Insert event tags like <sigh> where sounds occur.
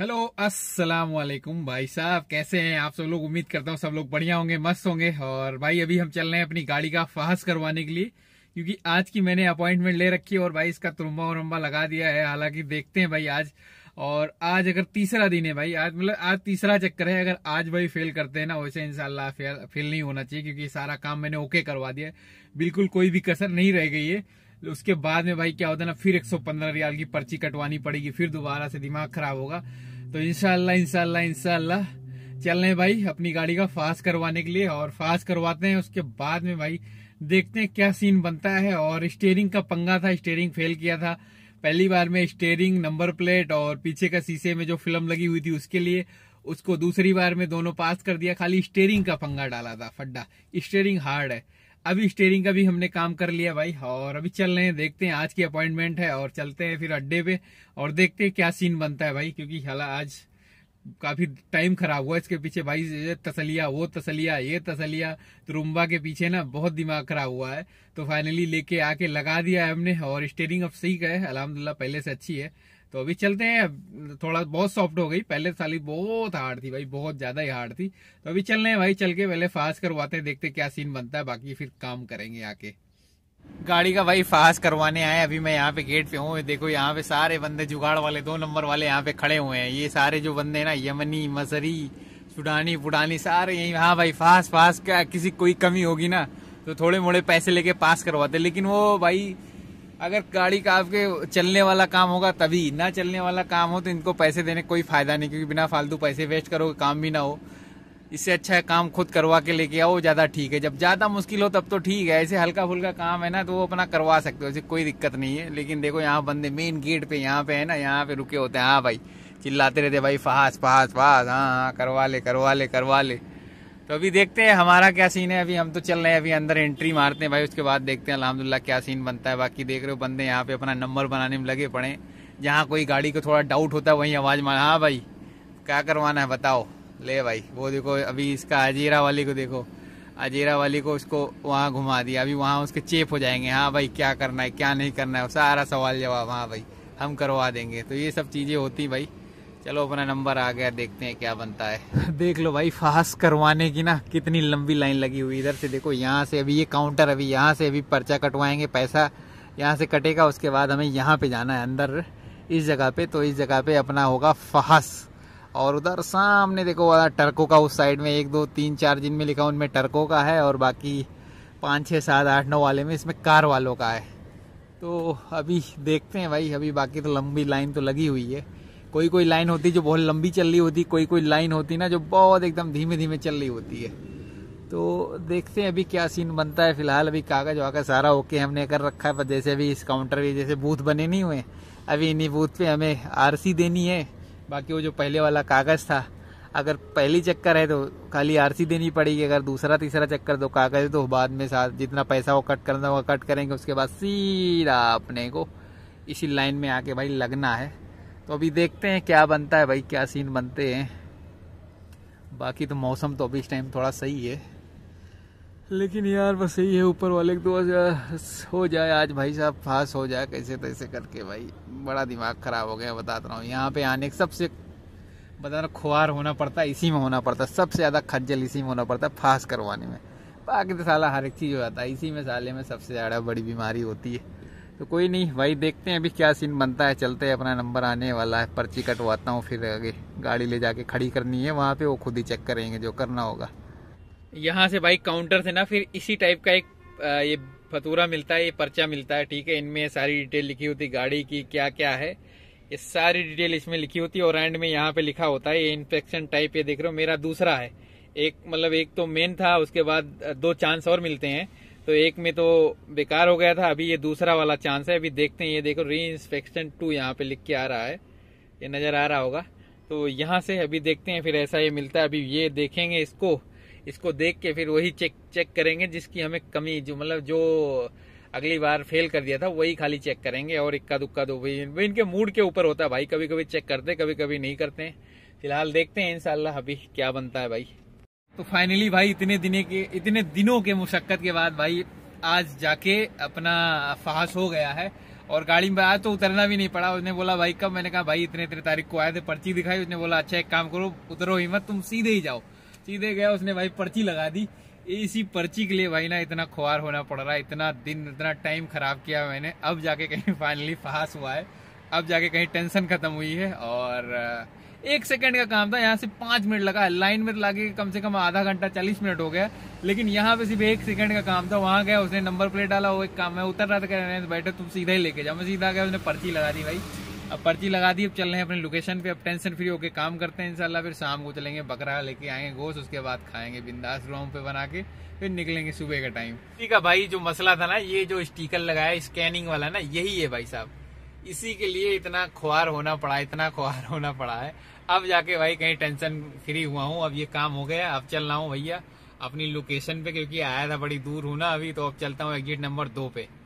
hello अस्सलाम वालेकुम भाई साहब कैसे हैं आप सब लोग उम्मीद करता हूँ सब लोग बढ़िया होंगे मस्त होंगे और भाई अभी हम चल रहे हैं अपनी गाड़ी का फहस करवाने के लिए क्योंकि आज की मैंने अपॉइंटमेंट ले रखी है और भाई इसका तुरंबा वरुम्बा लगा दिया है हालांकि देखते हैं भाई आज और आज अगर तीसरा दिन है भाई आज मतलब आज तीसरा चक्कर है अगर आज भाई फेल करते हैं ना वैसे इनशाला फेल, फेल नहीं होना चाहिए क्योंकि सारा काम मैंने ओके करवा दिया बिल्कुल कोई भी कसर नहीं रह गई है उसके बाद में भाई क्या होता है ना फिर 115 रियाल की पर्ची कटवानी पड़ेगी फिर दोबारा से दिमाग खराब होगा तो इनशाला इनशाला इनशाला चल रहे भाई अपनी गाड़ी का फास्ट करवाने के लिए और फास्ट करवाते हैं उसके बाद में भाई देखते हैं क्या सीन बनता है और स्टेयरिंग का पंगा था स्टेयरिंग फेल किया था पहली बार में स्टेयरिंग नंबर प्लेट और पीछे का शीशे में जो फिल्म लगी हुई थी उसके लिए उसको दूसरी बार में दोनों पास कर दिया खाली स्टेयरिंग का पंगा डाला था फड्डा स्टेयरिंग हार्ड है अभी स्टेयरिंग का भी हमने काम कर लिया भाई और अभी चल रहे हैं देखते हैं आज की अपॉइंटमेंट है और चलते हैं फिर अड्डे पे और देखते हैं क्या सीन बनता है भाई क्योंकि हाला आज काफी टाइम खराब हुआ इसके पीछे भाई ये तसलिया वो तसलिया ये तसलिया तो रुम्बा के पीछे ना बहुत दिमाग खराब हुआ है तो फाइनली लेके आके लगा दिया है हमने और स्टेयरिंग अब सही है अलहमदुल्ला पहले से अच्छी है तो अभी चलते हैं थोड़ा बहुत सॉफ्ट हो गई पहले साली बहुत हार्ड थी भाई बहुत ज्यादा ही हार्ड थी तो अभी चल रहे हैं भाई चल के पहले फास्ट करवाते हैं देखते क्या सीन बनता है बाकी फिर काम करेंगे आके गाड़ी का भाई फास्ट करवाने आए अभी मैं यहाँ पे गेट पे हूँ देखो यहाँ पे सारे बंदे जुगाड़ वाले दो नंबर वाले यहाँ पे खड़े हुए हैं ये सारे जो बंदे ना यमनी मसरी सुडानी पुडानी सारे यही हाँ भाई फास्ट फास्ट का किसी कोई कमी होगी ना तो थोड़े मोड़े पैसे लेके पास करवाते लेकिन वो भाई अगर गाड़ी का आपके चलने वाला काम होगा तभी ना चलने वाला काम हो तो इनको पैसे देने कोई फायदा नहीं क्योंकि बिना फालतू पैसे वेस्ट करोगे काम भी ना हो इससे अच्छा है काम खुद करवा के लेके आओ ज़्यादा ठीक है जब ज़्यादा मुश्किल हो तब तो ठीक है ऐसे हल्का फुल्का काम है ना तो वो अपना करवा सकते हो ऐसे कोई दिक्कत नहीं है लेकिन देखो यहाँ बंदे मेन गेट पे यहाँ पे है ना यहाँ पे रुके होते हैं हाँ भाई चिल्लाते रहते भाई फहास फहास फहास हाँ हाँ करवा ले करवा ले करवा ले तो अभी देखते हैं हमारा क्या सीन है अभी हम तो चल रहे हैं अभी अंदर एंट्री मारते हैं भाई उसके बाद देखते हैं अलहमदुल्ला क्या सीन बनता है बाकी देख रहे हो बंदे यहाँ पे अपना नंबर बनाने में लगे पड़े जहाँ कोई गाड़ी को थोड़ा डाउट होता है वहीं आवाज़ मार हाँ भाई क्या करवाना है बताओ ले भाई वो देखो अभी इसका अजीरा वाली को देखो अजीरा वाली को उसको वहाँ घुमा दिया अभी वहाँ उसके चेप हो जाएंगे हाँ भाई क्या करना है क्या नहीं करना है सारा सवाल जवाब हाँ भाई हम करवा देंगे तो ये सब चीज़ें होती भाई चलो अपना नंबर आ गया देखते हैं क्या बनता है <laughs> देख लो भाई फास्ट करवाने की ना कितनी लंबी लाइन लगी हुई इधर से देखो यहाँ से अभी ये काउंटर अभी यहाँ से अभी पर्चा कटवाएंगे पैसा यहाँ से कटेगा उसके बाद हमें यहाँ पे जाना है अंदर इस जगह पे तो इस जगह पे अपना होगा फहस और उधर सामने देखो वाला टर्को का उस साइड में एक दो तीन चार जिन में लिखा उनमें टर्को का है और बाकी पाँच छः सात आठ नौ वाले में इसमें कार वालों का है तो अभी देखते हैं भाई अभी बाकी तो लंबी लाइन तो लगी हुई है कोई कोई लाइन होती जो बहुत लंबी चल रही होती कोई कोई लाइन होती ना जो बहुत एकदम धीमे धीमे चल रही होती है तो देखते हैं अभी क्या सीन बनता है फिलहाल अभी कागज वागज सारा ओके हमने कर रखा है पर जैसे अभी इस काउंटर पे जैसे बूथ बने नहीं हुए अभी इन्हीं बूथ पे हमें आरसी देनी है बाकी वो जो पहले वाला कागज़ था अगर पहली चक्कर है तो खाली आरसी देनी पड़ेगी अगर दूसरा तीसरा चक्कर तो कागज़ तो बाद में साथ जितना पैसा वो कट करना होगा कट करेंगे उसके बाद सीधा अपने को इसी लाइन में आके भाई लगना है तो अभी देखते हैं क्या बनता है भाई क्या सीन बनते हैं बाकी तो मौसम तो अभी इस टाइम थोड़ा सही है लेकिन यार बस यही है ऊपर वाले दो तो हो जाए आज भाई साहब फास हो जाए कैसे तैसे तो करके भाई बड़ा दिमाग ख़राब हो गया बताता रहा हूँ यहाँ पे आने सबसे बता रहा खुआर होना पड़ता है इसी में होना पड़ता है सबसे ज़्यादा खज्जल इसी में होना पड़ता है फास करवाने में बाकी तो साला हर एक चीज़ हो जाता है इसी में साले में सबसे ज़्यादा बड़ी बीमारी होती है तो कोई नहीं भाई देखते हैं अभी क्या सीन बनता है चलते हैं अपना नंबर आने वाला है पर्ची कटवाता हूँ फिर आगे गाड़ी ले जाके खड़ी करनी है वहाँ पे वो खुद ही चेक करेंगे जो करना होगा यहाँ से भाई काउंटर से ना फिर इसी टाइप का एक ये फतूरा मिलता है ये पर्चा मिलता है ठीक है इनमें सारी डिटेल लिखी होती गाड़ी की क्या क्या है ये सारी डिटेल इसमें लिखी होती है और एंड में यहाँ पे लिखा होता है ये इन्फेक्शन टाइप ये देख रहे हो मेरा दूसरा है एक मतलब एक तो मेन था उसके बाद दो चांस और मिलते हैं तो एक में तो बेकार हो गया था अभी ये दूसरा वाला चांस है अभी देखते हैं ये देखो री इंस्पेक्शन टू यहाँ पे लिख के आ रहा है ये नज़र आ रहा होगा तो यहाँ से अभी देखते हैं फिर ऐसा ये मिलता है अभी ये देखेंगे इसको इसको देख के फिर वही चेक चेक करेंगे जिसकी हमें कमी जो मतलब जो अगली बार फेल कर दिया था वही खाली चेक करेंगे और इक्का दुक्का दो भाई इनके मूड के ऊपर होता है भाई कभी कभी चेक करते कभी कभी नहीं करते फिलहाल देखते हैं इनशाला अभी क्या बनता है भाई तो फाइनली भाई इतने दिने के इतने दिनों के मुशक्क़त के बाद भाई आज जाके अपना फहाश हो गया है और गाड़ी में आज तो उतरना भी नहीं पड़ा उसने बोला भाई कब मैंने कहा भाई इतने इतने तारीख को आए थे पर्ची दिखाई उसने बोला अच्छा एक काम करो उतरो हिम्मत तुम सीधे ही जाओ सीधे गया उसने भाई पर्ची लगा दी इसी पर्ची के लिए भाई ना इतना खुआर होना पड़ रहा है इतना दिन इतना टाइम खराब किया मैंने अब जाके कहीं फाइनली फास हुआ है अब जाके कहीं टेंशन खत्म हुई है और एक सेकंड का काम था यहाँ से पांच मिनट लगा लाइन में तो लगे कम से कम आधा घंटा चालीस मिनट हो गया लेकिन यहाँ पे सिर्फ एक सेकंड का काम था वहां गया उसने नंबर प्लेट डाला वो एक काम है उतर रहा था कह रहे बैठे तुम सीधा ही लेके जाओ मैं सीधा गया उसने पर्ची लगा दी भाई अब पर्ची लगा दी अब चल रहे हैं अपने लोकेशन पे अब टेंशन फ्री होके काम करते हैं इनशाला फिर शाम को चलेंगे बकरा लेके आएंगे गोश्त उसके बाद खाएंगे बिंदास रोम पे बना के फिर निकलेंगे सुबह का टाइम ठीक है भाई जो मसला था ना ये जो स्टीकर लगाया स्कैनिंग वाला ना यही है भाई साहब इसी के लिए इतना खुआर होना पड़ा इतना खुआर होना पड़ा है अब जाके भाई कहीं टेंशन फ्री हुआ हूँ अब ये काम हो गया अब चल रहा हूँ भैया अपनी लोकेशन पे क्योंकि आया था बड़ी दूर हूँ ना अभी तो अब चलता हूँ एग्जिट नंबर दो पे